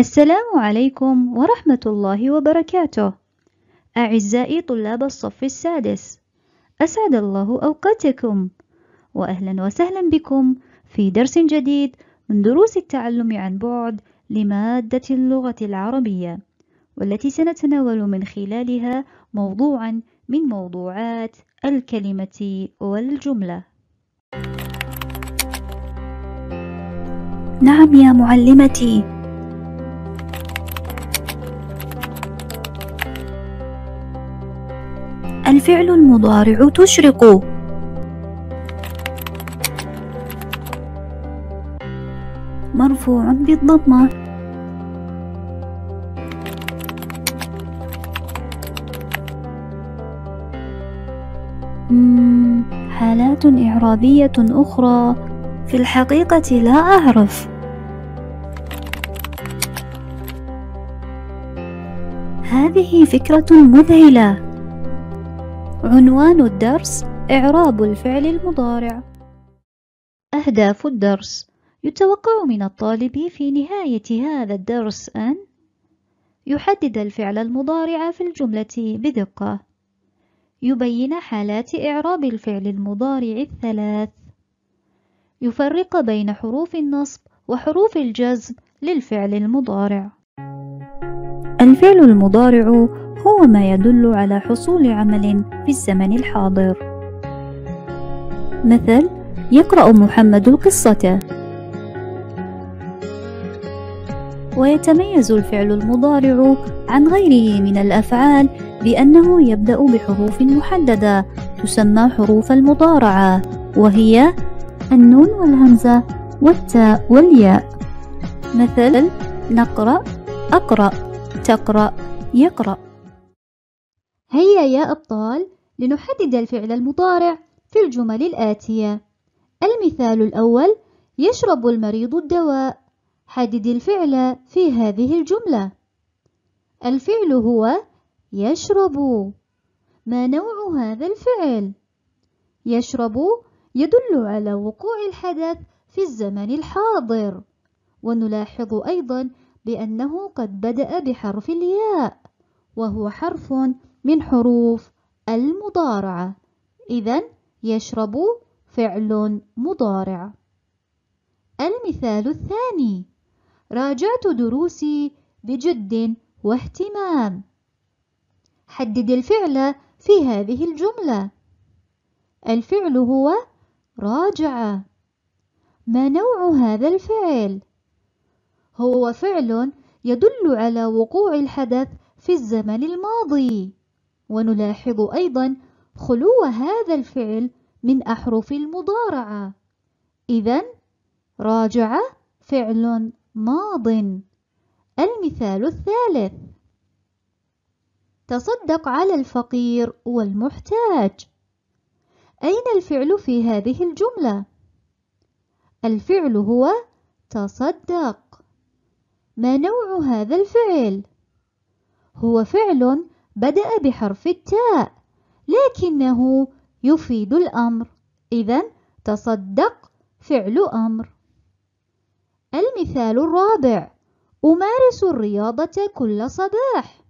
السلام عليكم ورحمة الله وبركاته أعزائي طلاب الصف السادس أسعد الله أوقاتكم وأهلا وسهلا بكم في درس جديد من دروس التعلم عن بعد لمادة اللغة العربية والتي سنتناول من خلالها موضوعا من موضوعات الكلمة والجملة نعم يا معلمتي الفعل المضارع تشرق مرفوع بالضمة حالات إعرابية أخرى في الحقيقة لا أعرف هذه فكرة مذهلة عنوان الدرس إعراب الفعل المضارع أهداف الدرس يتوقع من الطالب في نهاية هذا الدرس أن يحدد الفعل المضارع في الجملة بدقة يبين حالات إعراب الفعل المضارع الثلاث يفرق بين حروف النصب وحروف الجزم للفعل المضارع الفعل المضارع هو ما يدل على حصول عمل في الزمن الحاضر مثل يقرأ محمد القصة ويتميز الفعل المضارع عن غيره من الأفعال بأنه يبدأ بحروف محددة تسمى حروف المضارعة وهي النون والهمزة والتاء والياء مثل نقرأ أقرأ تقرأ يقرأ هيا يا أبطال لنحدد الفعل المضارع في الجمل الآتية المثال الأول يشرب المريض الدواء حدد الفعل في هذه الجملة الفعل هو يشرب ما نوع هذا الفعل؟ يشرب يدل على وقوع الحدث في الزمن الحاضر ونلاحظ أيضا بأنه قد بدأ بحرف الياء وهو حرف من حروف المضارعة إذا يشرب فعل مضارع المثال الثاني راجعت دروسي بجد واهتمام حدد الفعل في هذه الجملة الفعل هو راجع ما نوع هذا الفعل؟ هو فعل يدل على وقوع الحدث في الزمن الماضي ونلاحظ أيضا خلو هذا الفعل من أحرف المضارعة إذا راجع فعل ماض المثال الثالث تصدق على الفقير والمحتاج أين الفعل في هذه الجملة؟ الفعل هو تصدق ما نوع هذا الفعل؟ هو فعل بدأ بحرف التاء لكنه يفيد الأمر إذا تصدق فعل أمر المثال الرابع أمارس الرياضة كل صباح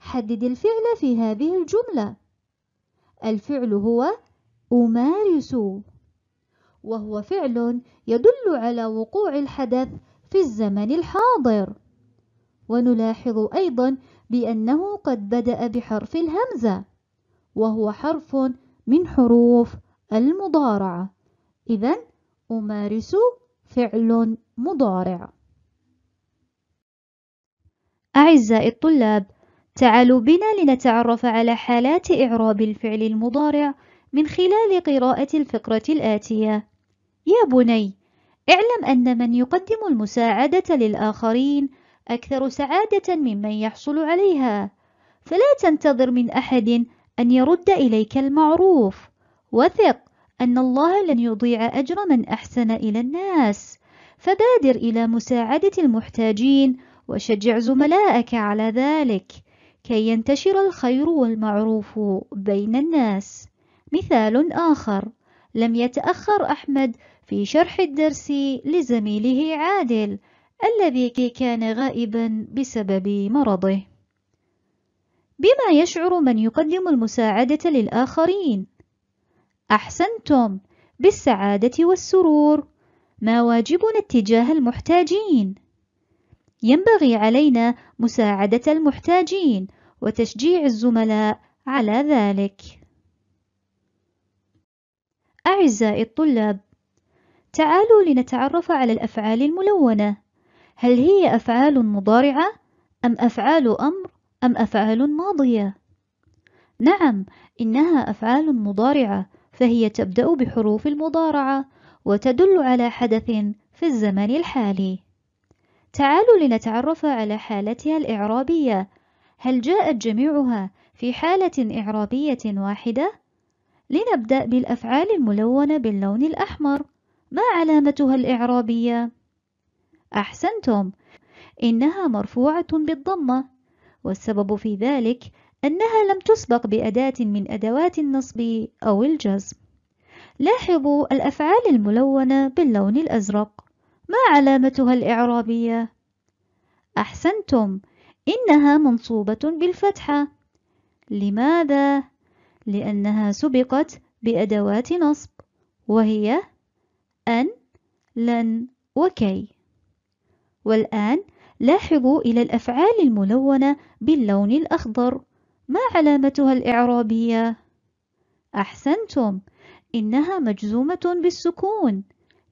حدد الفعل في هذه الجملة الفعل هو أمارس وهو فعل يدل على وقوع الحدث في الزمن الحاضر ونلاحظ أيضا بأنه قد بدأ بحرف الهمزة وهو حرف من حروف المضارعة إذا أمارس فعل مضارع أعزائي الطلاب تعالوا بنا لنتعرف على حالات إعراب الفعل المضارع من خلال قراءة الفقرة الآتية يا بني اعلم أن من يقدم المساعدة للآخرين أكثر سعادة ممن يحصل عليها، فلا تنتظر من أحد أن يرد إليك المعروف، وثق أن الله لن يضيع أجر من أحسن إلى الناس، فبادر إلى مساعدة المحتاجين وشجع زملائك على ذلك، كي ينتشر الخير والمعروف بين الناس. مثال آخر، لم يتأخر أحمد في شرح الدرس لزميله عادل الذي كان غائبا بسبب مرضه بما يشعر من يقدم المساعدة للآخرين أحسنتم بالسعادة والسرور ما واجبنا اتجاه المحتاجين ينبغي علينا مساعدة المحتاجين وتشجيع الزملاء على ذلك أعزائي الطلاب تعالوا لنتعرف على الأفعال الملونة هل هي أفعال مضارعة أم أفعال أمر أم أفعال ماضية؟ نعم إنها أفعال مضارعة فهي تبدأ بحروف المضارعة وتدل على حدث في الزمن الحالي تعالوا لنتعرف على حالتها الإعرابية هل جاءت جميعها في حالة إعرابية واحدة؟ لنبدأ بالأفعال الملونة باللون الأحمر ما علامتها الإعرابية؟ أحسنتم إنها مرفوعة بالضمة والسبب في ذلك أنها لم تسبق بأداة من أدوات النصب أو الجزم لاحظوا الأفعال الملونة باللون الأزرق ما علامتها الإعرابية؟ أحسنتم إنها منصوبة بالفتحة لماذا؟ لأنها سبقت بأدوات نصب وهي أن لن وكي والآن لاحظوا إلى الأفعال الملونة باللون الأخضر ما علامتها الإعرابية؟ أحسنتم إنها مجزومة بالسكون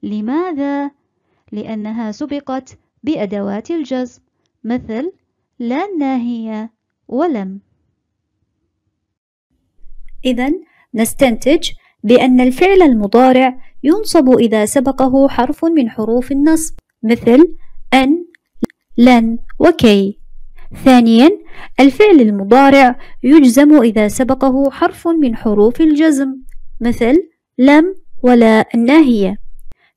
لماذا؟ لأنها سبقت بأدوات الجزم مثل لا الناهية ولم إذا نستنتج بأن الفعل المضارع ينصب إذا سبقه حرف من حروف النصب مثل أن لن وكي ثانيا الفعل المضارع يجزم إذا سبقه حرف من حروف الجزم مثل لم ولا الناهية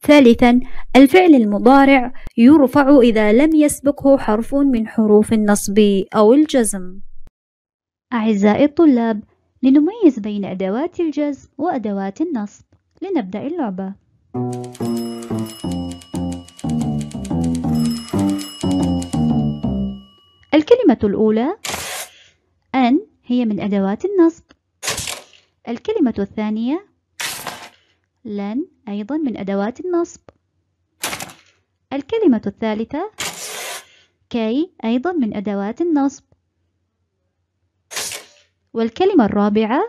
ثالثا الفعل المضارع يرفع إذا لم يسبقه حرف من حروف النصب أو الجزم أعزائي الطلاب لنميز بين أدوات الجزم وأدوات النصب لنبدأ اللعبة الكلمة الأولى أن هي من أدوات النصب الكلمة الثانية لن أيضا من أدوات النصب الكلمة الثالثة كي أيضا من أدوات النصب والكلمة الرابعة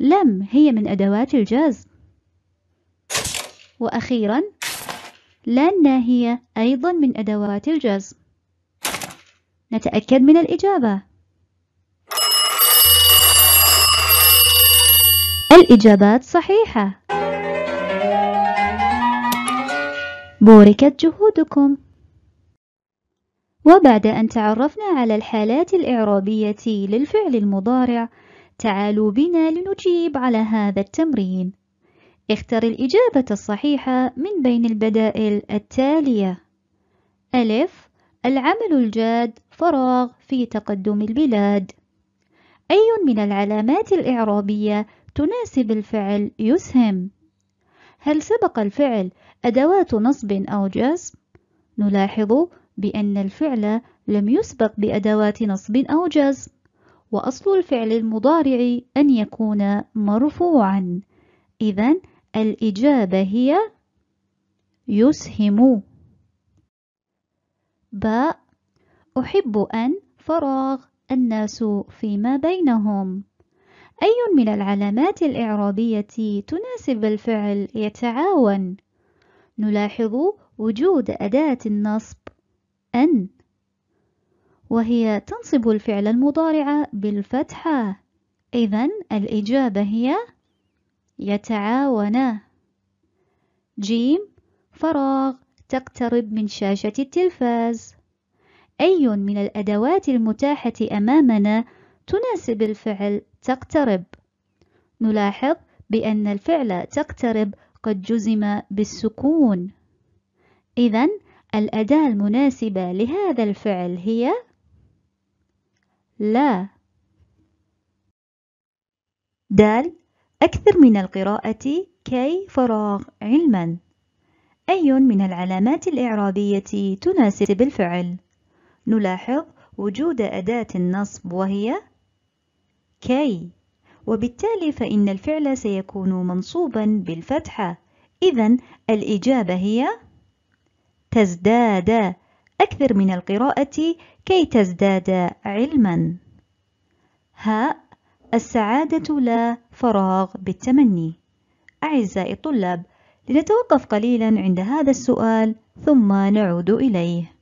لم هي من أدوات الجاز وأخيرا لن هي أيضا من أدوات الجاز نتأكد من الإجابة الإجابات صحيحة بوركت جهودكم وبعد أن تعرفنا على الحالات الإعرابية للفعل المضارع تعالوا بنا لنجيب على هذا التمرين اختر الإجابة الصحيحة من بين البدائل التالية ألف العمل الجاد فراغ في تقدم البلاد أي من العلامات الإعرابية تناسب الفعل يسهم؟ هل سبق الفعل أدوات نصب أو جزم؟ نلاحظ بأن الفعل لم يسبق بأدوات نصب أو جزم وأصل الفعل المضارع أن يكون مرفوعا إذا الإجابة هي يسهم باء أحب أن فراغ الناس فيما بينهم أي من العلامات الإعرابية تناسب الفعل يتعاون؟ نلاحظ وجود أداة النصب أن وهي تنصب الفعل المضارع بالفتحة إذا الإجابة هي يتعاون جيم فراغ تقترب من شاشة التلفاز أي من الأدوات المتاحة أمامنا تناسب الفعل تقترب نلاحظ بأن الفعل تقترب قد جزم بالسكون إذا الأداة المناسبة لهذا الفعل هي لا دال أكثر من القراءة كي فراغ علما أي من العلامات الإعرابية تناسب الفعل؟ نلاحظ وجود أداة النصب وهي كي وبالتالي فإن الفعل سيكون منصوبا بالفتحة إذا الإجابة هي تزداد أكثر من القراءة كي تزداد علما هاء السعادة لا فراغ بالتمني أعزائي الطلاب لنتوقف قليلا عند هذا السؤال ثم نعود إليه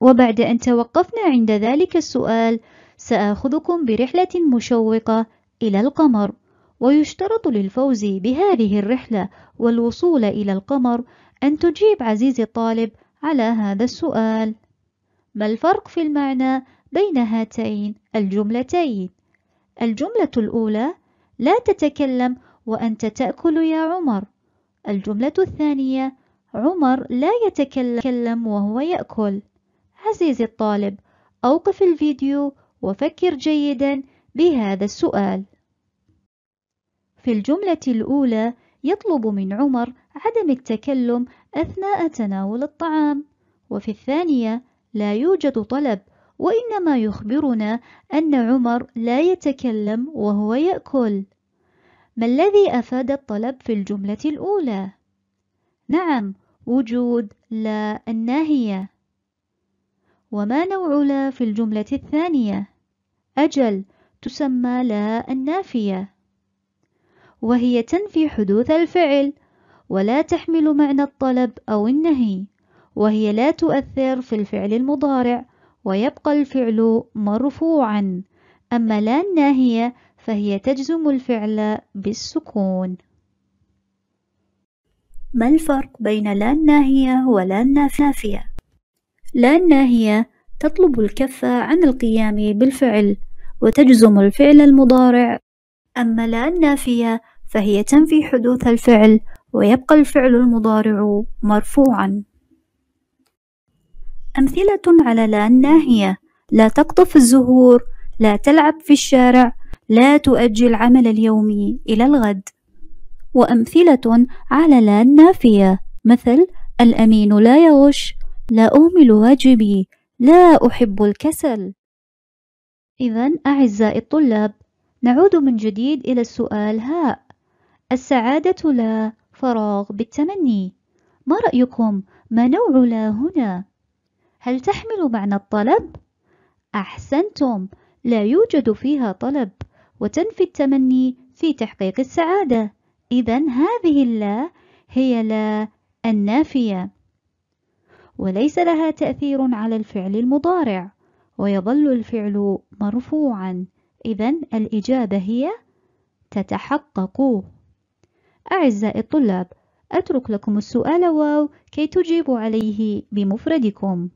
وبعد أن توقفنا عند ذلك السؤال سآخذكم برحلة مشوقة إلى القمر ويشترط للفوز بهذه الرحلة والوصول إلى القمر أن تجيب عزيزي الطالب على هذا السؤال ما الفرق في المعنى بين هاتين الجملتين الجملة الأولى لا تتكلم وأنت تأكل يا عمر الجملة الثانية عمر لا يتكلم وهو يأكل عزيزي الطالب أوقف الفيديو وفكر جيدا بهذا السؤال في الجملة الأولى يطلب من عمر عدم التكلم أثناء تناول الطعام وفي الثانية لا يوجد طلب وإنما يخبرنا أن عمر لا يتكلم وهو يأكل ما الذي أفاد الطلب في الجملة الأولى؟ نعم وجود لا الناهية وما نوع لا في الجملة الثانية؟ أجل تسمى لا النافية وهي تنفي حدوث الفعل ولا تحمل معنى الطلب أو النهي وهي لا تؤثر في الفعل المضارع ويبقى الفعل مرفوعا أما لا الناهية فهي تجزم الفعل بالسكون ما الفرق بين لا الناهية ولا النافية؟ لا الناهية تطلب الكف عن القيام بالفعل وتجزم الفعل المضارع أما لا النافية فهي تنفي حدوث الفعل ويبقى الفعل المضارع مرفوعا أمثلة على لا ناهية لا تقطف الزهور لا تلعب في الشارع لا تؤجل عمل اليوم إلى الغد وأمثلة على لا نافية مثل الأمين لا يغش لا أهمل واجبي لا أحب الكسل إذا أعزائي الطلاب نعود من جديد إلى السؤال هاء السعادة لا فراغ بالتمني ما رأيكم ما نوع لا هنا هل تحمل معنى الطلب أحسنتم لا يوجد فيها طلب وتنفي التمني في تحقيق السعادة إذا هذه اللا هي لا النافية وليس لها تأثير على الفعل المضارع ويظل الفعل مرفوعا إذا الإجابة هي تتحقق أعزائي الطلاب أترك لكم السؤال واو كي تجيبوا عليه بمفردكم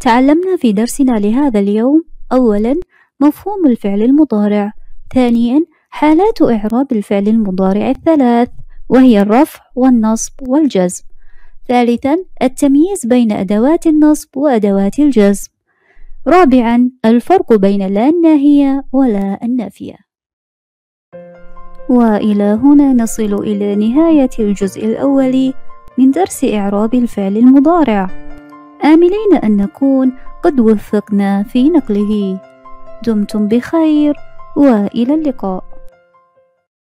تعلمنا في درسنا لهذا اليوم أولا مفهوم الفعل المضارع ثانيا حالات إعراب الفعل المضارع الثلاث وهي الرفع والنصب والجزم ثالثا التمييز بين أدوات النصب وأدوات الجزم رابعا الفرق بين لا الناهية ولا النافية والى هنا نصل الى نهايه الجزء الاول من درس اعراب الفعل المضارع املين ان نكون قد وفقنا في نقله دمتم بخير والى اللقاء